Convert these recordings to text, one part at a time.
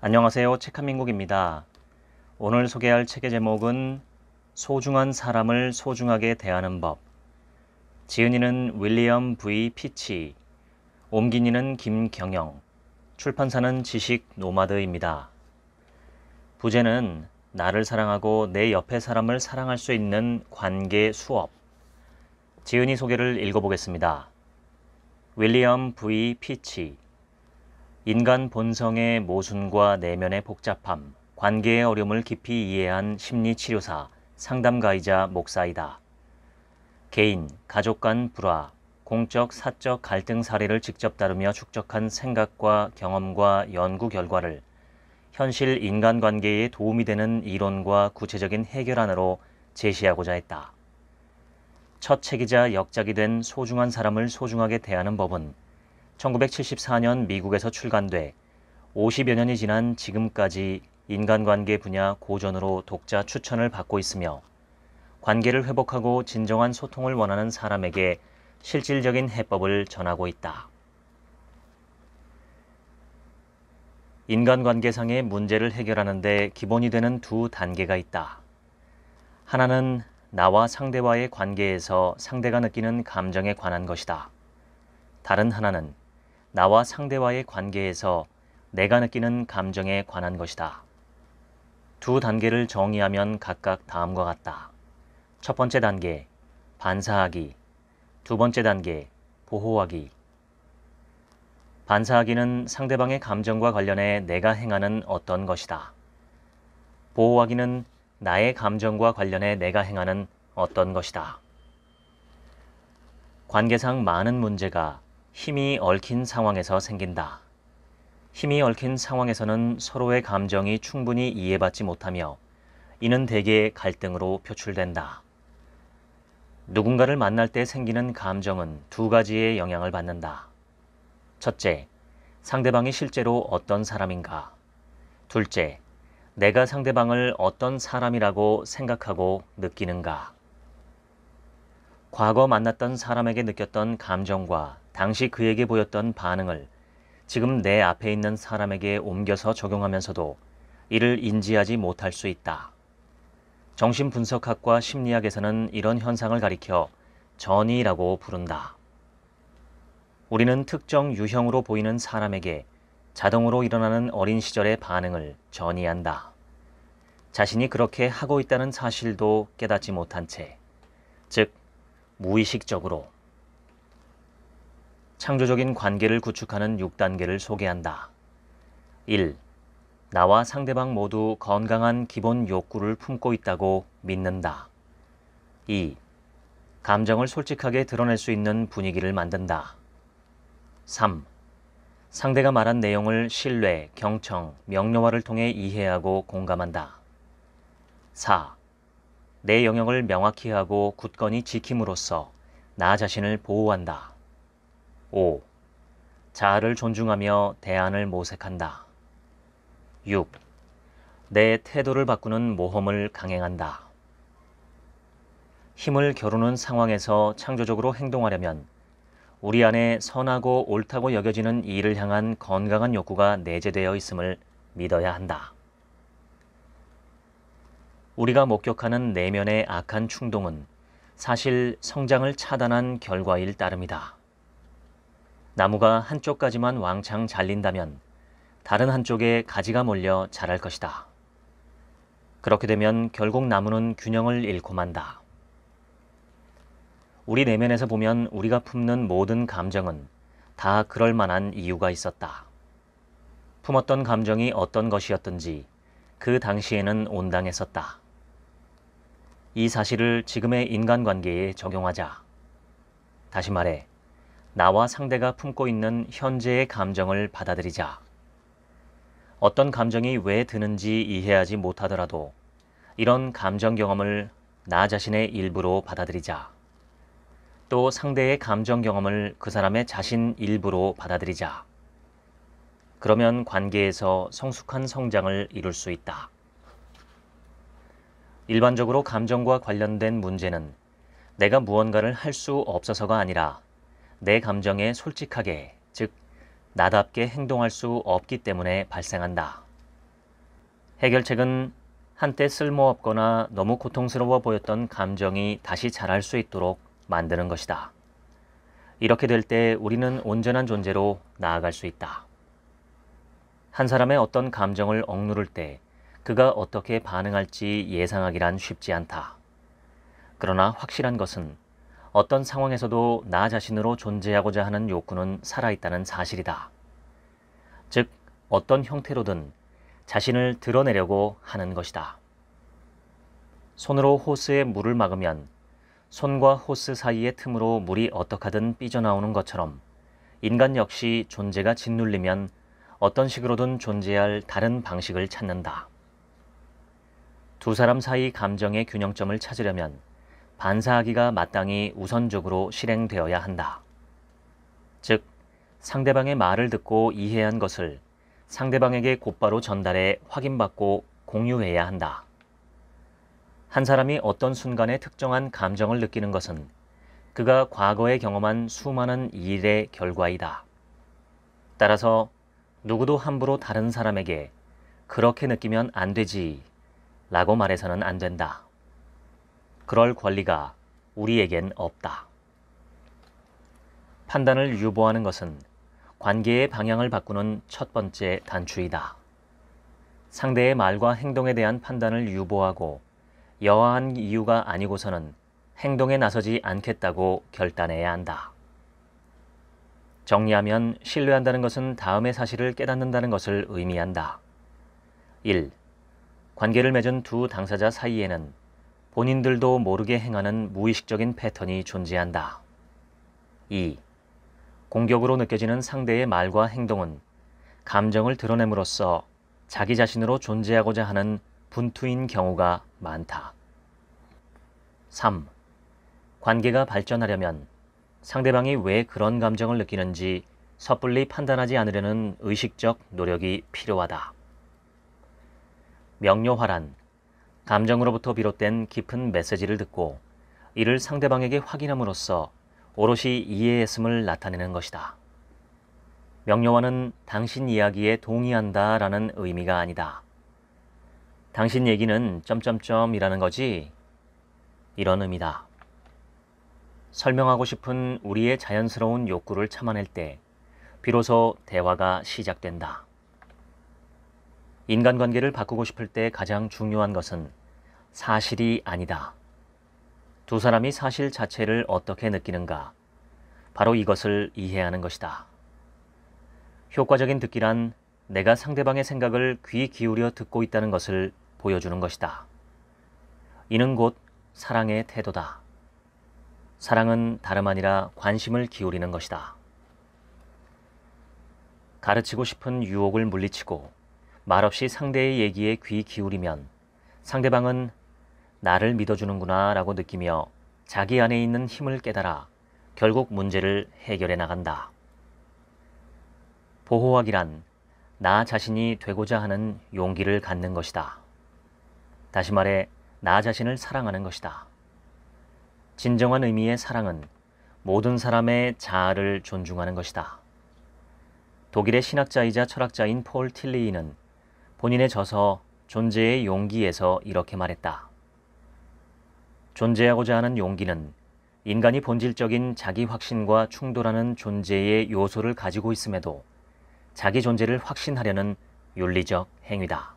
안녕하세요. 책한민국입니다. 오늘 소개할 책의 제목은 소중한 사람을 소중하게 대하는 법. 지은이는 윌리엄 V. 피치, 옴기니는 김경영, 출판사는 지식 노마드입니다. 부제는 나를 사랑하고 내 옆에 사람을 사랑할 수 있는 관계 수업. 지은이 소개를 읽어보겠습니다. 윌리엄 V. 피치 인간 본성의 모순과 내면의 복잡함, 관계의 어려움을 깊이 이해한 심리치료사, 상담가이자 목사이다. 개인, 가족 간 불화, 공적, 사적 갈등 사례를 직접 다루며 축적한 생각과 경험과 연구 결과를 현실 인간관계에 도움이 되는 이론과 구체적인 해결안으로 제시하고자 했다. 첫 책이자 역작이 된 소중한 사람을 소중하게 대하는 법은 1974년 미국에서 출간돼 50여 년이 지난 지금까지 인간관계 분야 고전으로 독자 추천을 받고 있으며 관계를 회복하고 진정한 소통을 원하는 사람에게 실질적인 해법을 전하고 있다. 인간관계상의 문제를 해결하는데 기본이 되는 두 단계가 있다. 하나는 나와 상대와의 관계에서 상대가 느끼는 감정에 관한 것이다. 다른 하나는 나와 상대와의 관계에서 내가 느끼는 감정에 관한 것이다. 두 단계를 정의하면 각각 다음과 같다. 첫 번째 단계, 반사하기. 두 번째 단계, 보호하기. 반사하기는 상대방의 감정과 관련해 내가 행하는 어떤 것이다. 보호하기는 나의 감정과 관련해 내가 행하는 어떤 것이다. 관계상 많은 문제가 힘이 얽힌 상황에서 생긴다. 힘이 얽힌 상황에서는 서로의 감정이 충분히 이해받지 못하며 이는 대개 갈등으로 표출된다. 누군가를 만날 때 생기는 감정은 두 가지의 영향을 받는다. 첫째, 상대방이 실제로 어떤 사람인가. 둘째, 내가 상대방을 어떤 사람이라고 생각하고 느끼는가. 과거 만났던 사람에게 느꼈던 감정과 당시 그에게 보였던 반응을 지금 내 앞에 있는 사람에게 옮겨서 적용하면서도 이를 인지하지 못할 수 있다. 정신분석학과 심리학에서는 이런 현상을 가리켜 전이라고 부른다. 우리는 특정 유형으로 보이는 사람에게 자동으로 일어나는 어린 시절의 반응을 전이한다. 자신이 그렇게 하고 있다는 사실도 깨닫지 못한 채, 즉, 무의식적으로 창조적인 관계를 구축하는 6단계를 소개한다. 1. 나와 상대방 모두 건강한 기본 욕구를 품고 있다고 믿는다. 2. 감정을 솔직하게 드러낼 수 있는 분위기를 만든다. 3. 상대가 말한 내용을 신뢰, 경청, 명료화를 통해 이해하고 공감한다. 4. 내 영역을 명확히 하고 굳건히 지킴으로써 나 자신을 보호한다. 5. 자아를 존중하며 대안을 모색한다. 6. 내 태도를 바꾸는 모험을 강행한다. 힘을 겨루는 상황에서 창조적으로 행동하려면 우리 안에 선하고 옳다고 여겨지는 이를 향한 건강한 욕구가 내재되어 있음을 믿어야 한다. 우리가 목격하는 내면의 악한 충동은 사실 성장을 차단한 결과일 따름이다. 나무가 한쪽까지만 왕창 잘린다면 다른 한쪽에 가지가 몰려 자랄 것이다. 그렇게 되면 결국 나무는 균형을 잃고 만다. 우리 내면에서 보면 우리가 품는 모든 감정은 다 그럴 만한 이유가 있었다. 품었던 감정이 어떤 것이었든지 그 당시에는 온당했었다. 이 사실을 지금의 인간관계에 적용하자. 다시 말해, 나와 상대가 품고 있는 현재의 감정을 받아들이자. 어떤 감정이 왜 드는지 이해하지 못하더라도 이런 감정 경험을 나 자신의 일부로 받아들이자. 또 상대의 감정 경험을 그 사람의 자신 일부로 받아들이자. 그러면 관계에서 성숙한 성장을 이룰 수 있다. 일반적으로 감정과 관련된 문제는 내가 무언가를 할 수 없어서가 아니라 내 감정에 솔직하게, 즉, 나답게 행동할 수 없기 때문에 발생한다. 해결책은 한때 쓸모없거나 너무 고통스러워 보였던 감정이 다시 자랄 수 있도록 만드는 것이다. 이렇게 될 때 우리는 온전한 존재로 나아갈 수 있다. 한 사람의 어떤 감정을 억누를 때 그가 어떻게 반응할지 예상하기란 쉽지 않다. 그러나 확실한 것은 어떤 상황에서도 나 자신으로 존재하고자 하는 욕구는 살아있다는 사실이다. 즉, 어떤 형태로든 자신을 드러내려고 하는 것이다. 손으로 호스에 물을 막으면 손과 호스 사이의 틈으로 물이 어떻하든 삐져나오는 것처럼 인간 역시 존재가 짓눌리면 어떤 식으로든 존재할 다른 방식을 찾는다. 두 사람 사이 감정의 균형점을 찾으려면 반사하기가 마땅히 우선적으로 실행되어야 한다. 즉, 상대방의 말을 듣고 이해한 것을 상대방에게 곧바로 전달해 확인받고 공유해야 한다. 한 사람이 어떤 순간에 특정한 감정을 느끼는 것은 그가 과거에 경험한 수많은 일의 결과이다. 따라서 누구도 함부로 다른 사람에게 그렇게 느끼면 안 되지 라고 말해서는 안 된다. 그럴 권리가 우리에겐 없다. 판단을 유보하는 것은 관계의 방향을 바꾸는 첫 번째 단추이다. 상대의 말과 행동에 대한 판단을 유보하고 여하한 이유가 아니고서는 행동에 나서지 않겠다고 결단해야 한다. 정리하면 신뢰한다는 것은 다음의 사실을 깨닫는다는 것을 의미한다. 1. 관계를 맺은 두 당사자 사이에는 본인들도 모르게 행하는 무의식적인 패턴이 존재한다. 2. 공격으로 느껴지는 상대의 말과 행동은 감정을 드러냄으로써 자기 자신으로 존재하고자 하는 분투인 경우가 많다. 3. 관계가 발전하려면 상대방이 왜 그런 감정을 느끼는지 섣불리 판단하지 않으려는 의식적 노력이 필요하다. 명료화란 감정으로부터 비롯된 깊은 메시지를 듣고 이를 상대방에게 확인함으로써 오롯이 이해했음을 나타내는 것이다. 명료화는 당신 이야기에 동의한다 라는 의미가 아니다. 당신 얘기는 점점점이라는 거지 이런 의미다. 설명하고 싶은 우리의 자연스러운 욕구를 참아낼 때 비로소 대화가 시작된다. 인간관계를 바꾸고 싶을 때 가장 중요한 것은 사실이 아니다. 두 사람이 사실 자체를 어떻게 느끼는가. 바로 이것을 이해하는 것이다. 효과적인 듣기란 내가 상대방의 생각을 귀 기울여 듣고 있다는 것을 보여주는 것이다. 이는 곧 사랑의 태도다. 사랑은 다름 아니라 관심을 기울이는 것이다. 가르치고 싶은 유혹을 물리치고 말없이 상대의 얘기에 귀 기울이면 상대방은 나를 믿어주는구나 라고 느끼며 자기 안에 있는 힘을 깨달아 결국 문제를 해결해 나간다. 보호하기란나 자신이 되고자 하는 용기를 갖는 것이다. 다시 말해, 나 자신을 사랑하는 것이다. 진정한 의미의 사랑은 모든 사람의 자아를 존중하는 것이다. 독일의 신학자이자 철학자인 폴 틸리이는 본인의 저서 존재의 용기에서 이렇게 말했다. 존재하고자 하는 용기는 인간이 본질적인 자기 확신과 충돌하는 존재의 요소를 가지고 있음에도 자기 존재를 확신하려는 윤리적 행위다.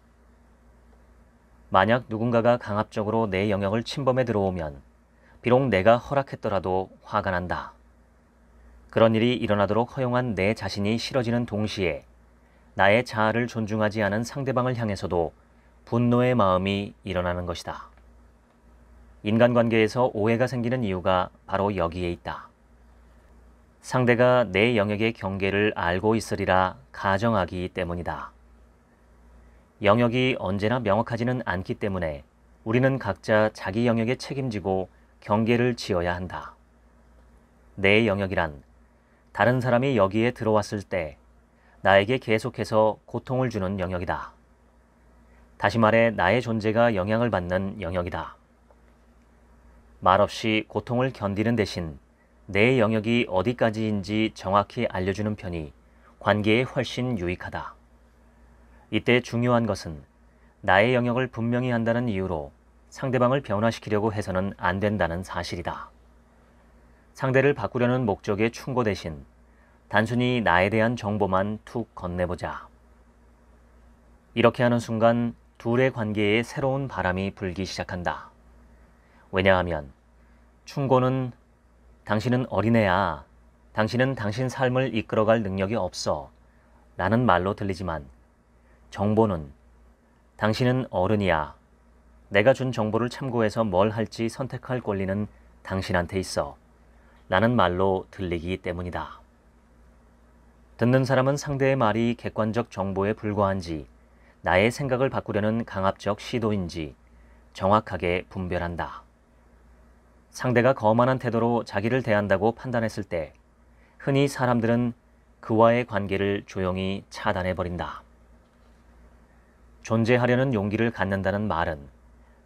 만약 누군가가 강압적으로 내 영역을 침범해 들어오면 비록 내가 허락했더라도 화가 난다. 그런 일이 일어나도록 허용한 내 자신이 싫어지는 동시에 나의 자아를 존중하지 않은 상대방을 향해서도 분노의 마음이 일어나는 것이다. 인간관계에서 오해가 생기는 이유가 바로 여기에 있다. 상대가 내 영역의 경계를 알고 있으리라 가정하기 때문이다. 영역이 언제나 명확하지는 않기 때문에 우리는 각자 자기 영역에 책임지고 경계를 지어야 한다. 내 영역이란 다른 사람이 여기에 들어왔을 때 나에게 계속해서 고통을 주는 영역이다. 다시 말해 나의 존재가 영향을 받는 영역이다. 말없이 고통을 견디는 대신 내 영역이 어디까지인지 정확히 알려주는 편이 관계에 훨씬 유익하다. 이때 중요한 것은 나의 영역을 분명히 한다는 이유로 상대방을 변화시키려고 해서는 안 된다는 사실이다. 상대를 바꾸려는 목적의 충고 대신 단순히 나에 대한 정보만 툭 건네보자. 이렇게 하는 순간 둘의 관계에 새로운 바람이 불기 시작한다. 왜냐하면 충고는 당신은 어린애야. 당신은 당신 삶을 이끌어갈 능력이 없어. 라는 말로 들리지만 정보는 당신은 어른이야. 내가 준 정보를 참고해서 뭘 할지 선택할 권리는 당신한테 있어. 라는 말로 들리기 때문이다. 듣는 사람은 상대의 말이 객관적 정보에 불과한지 나의 생각을 바꾸려는 강압적 시도인지 정확하게 분별한다. 상대가 거만한 태도로 자기를 대한다고 판단했을 때 흔히 사람들은 그와의 관계를 조용히 차단해버린다. 존재하려는 용기를 갖는다는 말은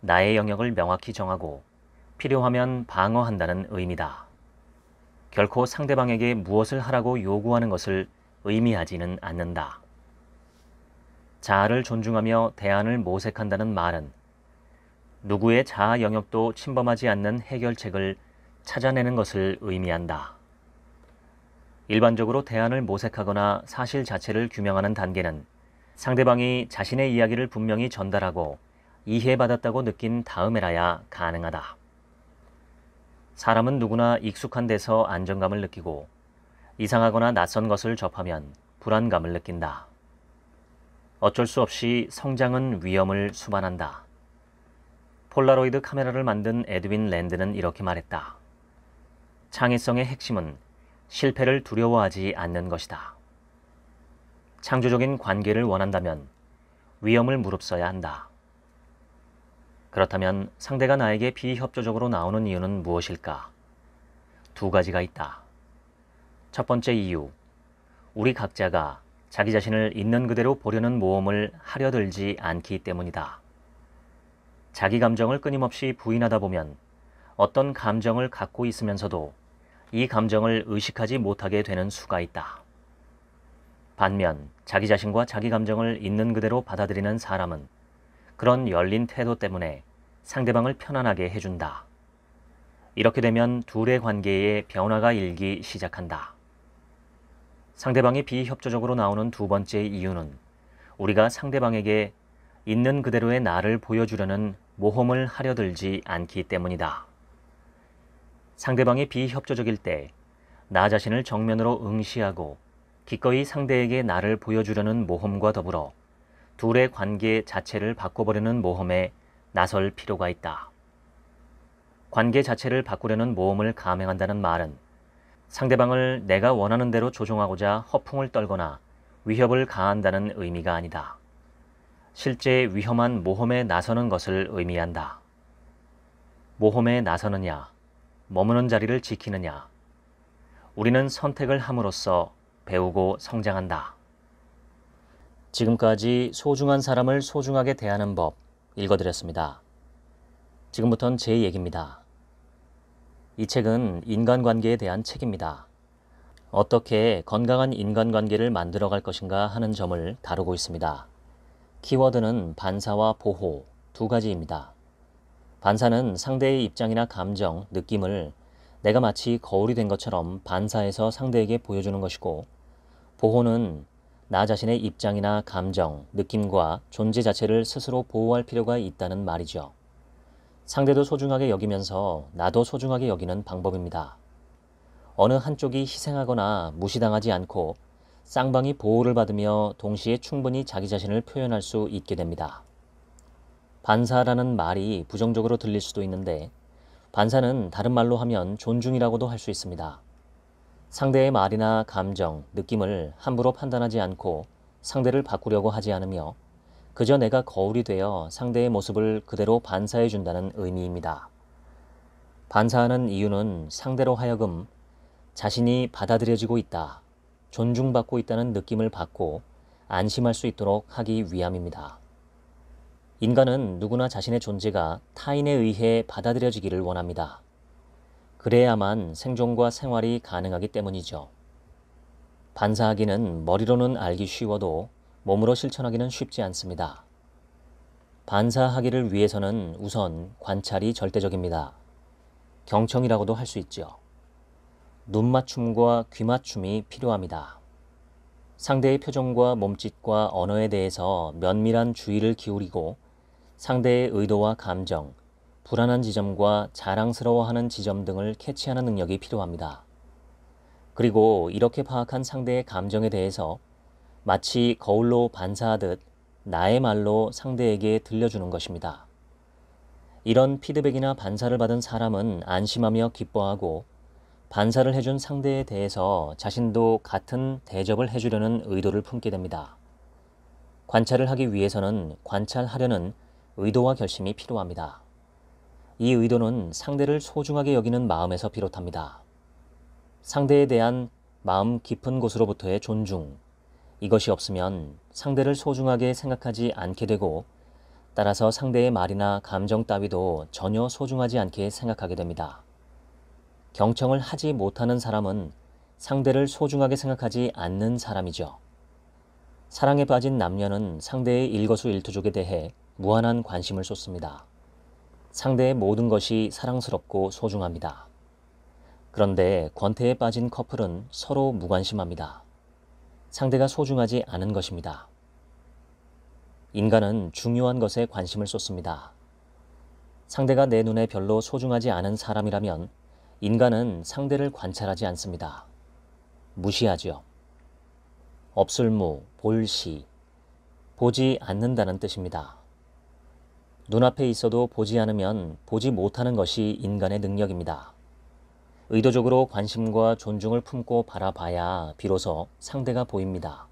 나의 영역을 명확히 정하고 필요하면 방어한다는 의미다. 결코 상대방에게 무엇을 하라고 요구하는 것을 의미하지는 않는다. 자아를 존중하며 대안을 모색한다는 말은 누구의 자아 영역도 침범하지 않는 해결책을 찾아내는 것을 의미한다. 일반적으로 대안을 모색하거나 사실 자체를 규명하는 단계는 상대방이 자신의 이야기를 분명히 전달하고 이해받았다고 느낀 다음에라야 가능하다. 사람은 누구나 익숙한 데서 안정감을 느끼고 이상하거나 낯선 것을 접하면 불안감을 느낀다. 어쩔 수 없이 성장은 위험을 수반한다. 폴라로이드 카메라를 만든 에드윈 랜드는 이렇게 말했다. 창의성의 핵심은 실패를 두려워하지 않는 것이다. 창조적인 관계를 원한다면 위험을 무릅써야 한다. 그렇다면 상대가 나에게 비협조적으로 나오는 이유는 무엇일까? 두 가지가 있다. 첫 번째 이유. 우리 각자가 자기 자신을 있는 그대로 보려는 모험을 하려들지 않기 때문이다. 자기 감정을 끊임없이 부인하다 보면 어떤 감정을 갖고 있으면서도 이 감정을 의식하지 못하게 되는 수가 있다. 반면 자기 자신과 자기 감정을 있는 그대로 받아들이는 사람은 그런 열린 태도 때문에 상대방을 편안하게 해준다. 이렇게 되면 둘의 관계에 변화가 일기 시작한다. 상대방이 비협조적으로 나오는 두 번째 이유는 우리가 상대방에게 있는 그대로의 나를 보여주려는 모험을 하려들지 않기 때문이다. 상대방이 비협조적일 때 나 자신을 정면으로 응시하고 기꺼이 상대에게 나를 보여주려는 모험과 더불어 둘의 관계 자체를 바꿔버리는 모험에 나설 필요가 있다. 관계 자체를 바꾸려는 모험을 감행한다는 말은 상대방을 내가 원하는 대로 조종하고자 허풍을 떨거나 위협을 가한다는 의미가 아니다. 실제 위험한 모험에 나서는 것을 의미한다. 모험에 나서느냐, 머무는 자리를 지키느냐. 우리는 선택을 함으로써 배우고 성장한다. 지금까지 소중한 사람을 소중하게 대하는 법 읽어드렸습니다. 지금부터는 제 얘기입니다. 이 책은 인간관계에 대한 책입니다. 어떻게 건강한 인간관계를 만들어갈 것인가 하는 점을 다루고 있습니다. 키워드는 반사와 보호 두 가지입니다. 반사는 상대의 입장이나 감정, 느낌을 내가 마치 거울이 된 것처럼 반사해서 상대에게 보여주는 것이고, 보호는 나 자신의 입장이나 감정, 느낌과 존재 자체를 스스로 보호할 필요가 있다는 말이죠. 상대도 소중하게 여기면서 나도 소중하게 여기는 방법입니다. 어느 한쪽이 희생하거나 무시당하지 않고 쌍방이 보호를 받으며 동시에 충분히 자기 자신을 표현할 수 있게 됩니다. 반사라는 말이 부정적으로 들릴 수도 있는데 반사는 다른 말로 하면 존중이라고도 할 수 있습니다. 상대의 말이나 감정, 느낌을 함부로 판단하지 않고 상대를 바꾸려고 하지 않으며 그저 내가 거울이 되어 상대의 모습을 그대로 반사해 준다는 의미입니다. 반사하는 이유는 상대로 하여금 자신이 받아들여지고 있다, 존중받고 있다는 느낌을 받고 안심할 수 있도록 하기 위함입니다. 인간은 누구나 자신의 존재가 타인에 의해 받아들여지기를 원합니다. 그래야만 생존과 생활이 가능하기 때문이죠. 반사하기는 머리로는 알기 쉬워도 몸으로 실천하기는 쉽지 않습니다. 반사하기를 위해서는 우선 관찰이 절대적입니다. 경청이라고도 할 수있죠눈 맞춤과 귀 맞춤이 필요합니다. 상대의 표정과 몸짓과 언어에 대해서 면밀한 주의를 기울이고 상대의 의도와 감정, 불안한 지점과 자랑스러워하는 지점 등을 캐치하는 능력이 필요합니다. 그리고 이렇게 파악한 상대의 감정에 대해서 마치 거울로 반사하듯 나의 말로 상대에게 들려주는 것입니다. 이런 피드백이나 반사를 받은 사람은 안심하며 기뻐하고 반사를 해준 상대에 대해서 자신도 같은 대접을 해주려는 의도를 품게 됩니다. 관찰을 하기 위해서는 관찰하려는 의도와 결심이 필요합니다. 이 의도는 상대를 소중하게 여기는 마음에서 비롯합니다. 상대에 대한 마음 깊은 곳으로부터의 존중, 이것이 없으면 상대를 소중하게 생각하지 않게 되고 따라서 상대의 말이나 감정 따위도 전혀 소중하지 않게 생각하게 됩니다. 경청을 하지 못하는 사람은 상대를 소중하게 생각하지 않는 사람이죠. 사랑에 빠진 남녀는 상대의 일거수일투족에 대해 무한한 관심을 쏟습니다. 상대의 모든 것이 사랑스럽고 소중합니다. 그런데 권태에 빠진 커플은 서로 무관심합니다. 상대가 소중하지 않은 것입니다. 인간은 중요한 것에 관심을 쏟습니다. 상대가 내 눈에 별로 소중하지 않은 사람이라면 인간은 상대를 관찰하지 않습니다. 무시하지요. 없을무, 볼시, 보지 않는다는 뜻입니다. 눈앞에 있어도 보지 않으면 보지 못하는 것이 인간의 능력입니다. 의도적으로 관심과 존중을 품고 바라봐야 비로소 상대가 보입니다.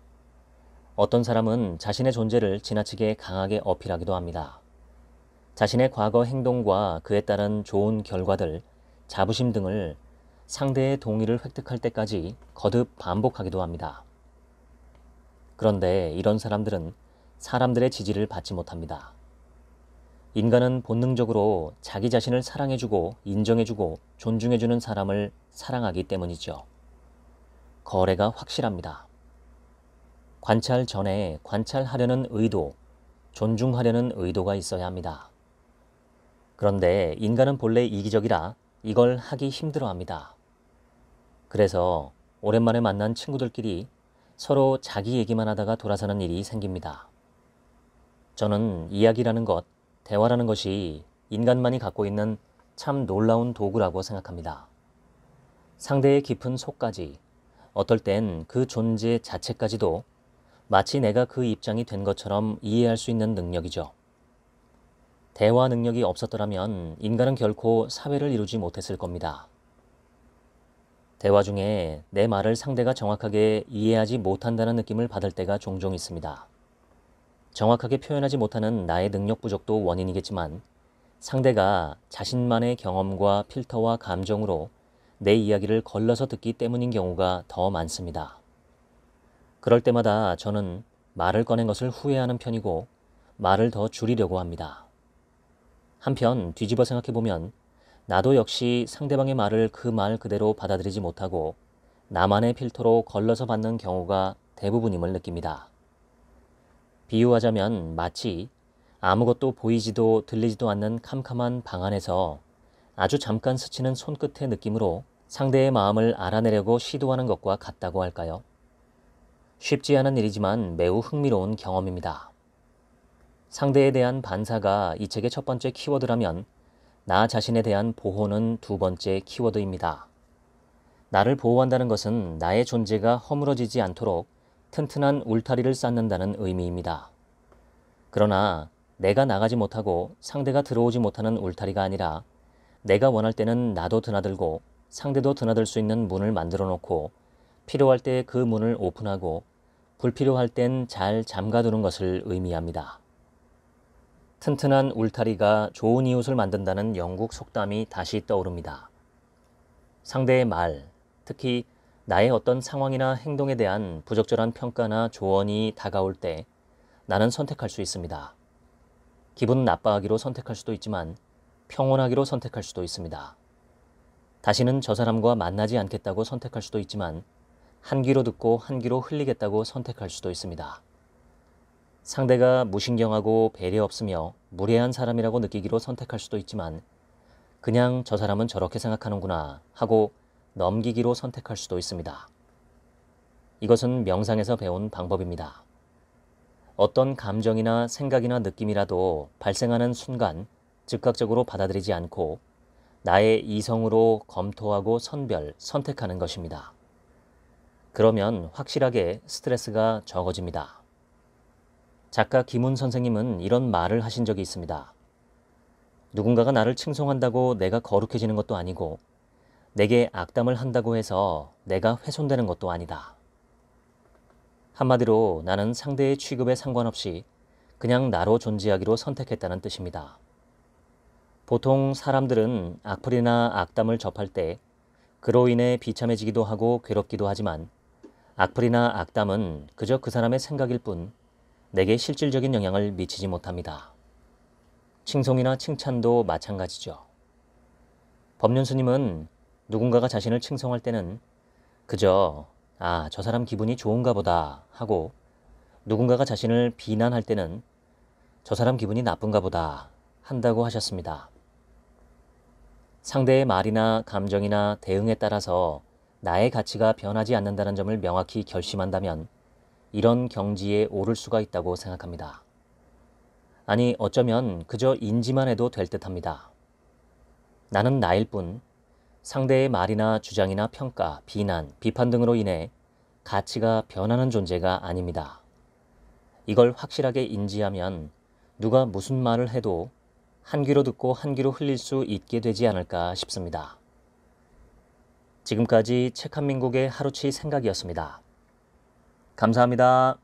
어떤 사람은 자신의 존재를 지나치게 강하게 어필하기도 합니다. 자신의 과거 행동과 그에 따른 좋은 결과들, 자부심 등을 상대의 동의를 획득할 때까지 거듭 반복하기도 합니다. 그런데 이런 사람들은 사람들의 지지를 받지 못합니다. 인간은 본능적으로 자기 자신을 사랑해주고 인정해주고 존중해주는 사람을 사랑하기 때문이죠. 거래가 확실합니다. 관찰 전에 관찰하려는 의도, 존중하려는 의도가 있어야 합니다. 그런데 인간은 본래 이기적이라 이걸 하기 힘들어 합니다. 그래서 오랜만에 만난 친구들끼리 서로 자기 얘기만 하다가 돌아서는 일이 생깁니다. 저는 이야기라는 것, 대화라는 것이 인간만이 갖고 있는 참 놀라운 도구라고 생각합니다. 상대의 깊은 속까지, 어떨 땐 그 존재 자체까지도 마치 내가 그 입장이 된 것처럼 이해할 수 있는 능력이죠. 대화 능력이 없었더라면 인간은 결코 사회를 이루지 못했을 겁니다. 대화 중에 내 말을 상대가 정확하게 이해하지 못한다는 느낌을 받을 때가 종종 있습니다. 정확하게 표현하지 못하는 나의 능력 부족도 원인이겠지만 상대가 자신만의 경험과 필터와 감정으로 내 이야기를 걸러서 듣기 때문인 경우가 더 많습니다. 그럴 때마다 저는 말을 꺼낸 것을 후회하는 편이고 말을 더 줄이려고 합니다. 한편 뒤집어 생각해보면 나도 역시 상대방의 말을 그 말 그대로 받아들이지 못하고 나만의 필터로 걸러서 받는 경우가 대부분임을 느낍니다. 비유하자면 마치 아무것도 보이지도 들리지도 않는 캄캄한 방 안에서 아주 잠깐 스치는 손끝의 느낌으로 상대의 마음을 알아내려고 시도하는 것과 같다고 할까요? 쉽지 않은 일이지만 매우 흥미로운 경험입니다. 상대에 대한 반사가 이 책의 첫 번째 키워드라면 나 자신에 대한 보호는 두 번째 키워드입니다. 나를 보호한다는 것은 나의 존재가 허물어지지 않도록 튼튼한 울타리를 쌓는다는 의미입니다. 그러나 내가 나가지 못하고 상대가 들어오지 못하는 울타리가 아니라 내가 원할 때는 나도 드나들고 상대도 드나들 수 있는 문을 만들어 놓고 필요할 때 그 문을 오픈하고 불필요할 땐 잘 잠가두는 것을 의미합니다. 튼튼한 울타리가 좋은 이웃을 만든다는 영국 속담이 다시 떠오릅니다. 상대의 말, 특히 나의 어떤 상황이나 행동에 대한 부적절한 평가나 조언이 다가올 때 나는 선택할 수 있습니다. 기분 나빠하기로 선택할 수도 있지만 평온하기로 선택할 수도 있습니다. 다시는 저 사람과 만나지 않겠다고 선택할 수도 있지만 한 귀로 듣고 한 귀로 흘리겠다고 선택할 수도 있습니다. 상대가 무신경하고 배려 없으며 무례한 사람이라고 느끼기로 선택할 수도 있지만 그냥 저 사람은 저렇게 생각하는구나 하고 넘기기로 선택할 수도 있습니다. 이것은 명상에서 배운 방법입니다. 어떤 감정이나 생각이나 느낌이라도 발생하는 순간 즉각적으로 받아들이지 않고 나의 이성으로 검토하고 선별, 선택하는 것입니다. 그러면 확실하게 스트레스가 적어집니다. 작가 김훈 선생님은 이런 말을 하신 적이 있습니다. 누군가가 나를 칭송한다고 내가 거룩해지는 것도 아니고 내게 악담을 한다고 해서 내가 훼손되는 것도 아니다. 한마디로 나는 상대의 취급에 상관없이 그냥 나로 존재하기로 선택했다는 뜻입니다. 보통 사람들은 악플이나 악담을 접할 때 그로 인해 비참해지기도 하고 괴롭기도 하지만 악플이나 악담은 그저 그 사람의 생각일 뿐 내게 실질적인 영향을 미치지 못합니다. 칭송이나 칭찬도 마찬가지죠. 법륜스님은 누군가가 자신을 칭송할 때는 그저 아, 저 사람 기분이 좋은가 보다 하고 누군가가 자신을 비난할 때는 저 사람 기분이 나쁜가 보다 한다고 하셨습니다. 상대의 말이나 감정이나 대응에 따라서 나의 가치가 변하지 않는다는 점을 명확히 결심한다면 이런 경지에 오를 수가 있다고 생각합니다. 아니, 어쩌면 그저 인지만 해도 될듯 합니다. 나는 나일 뿐 상대의 말이나 주장이나 평가, 비난, 비판 등으로 인해 가치가 변하는 존재가 아닙니다. 이걸 확실하게 인지하면 누가 무슨 말을 해도 한 귀로 듣고 한 귀로 흘릴 수 있게 되지 않을까 싶습니다. 지금까지 책한민국의 하루치 생각이었습니다. 감사합니다.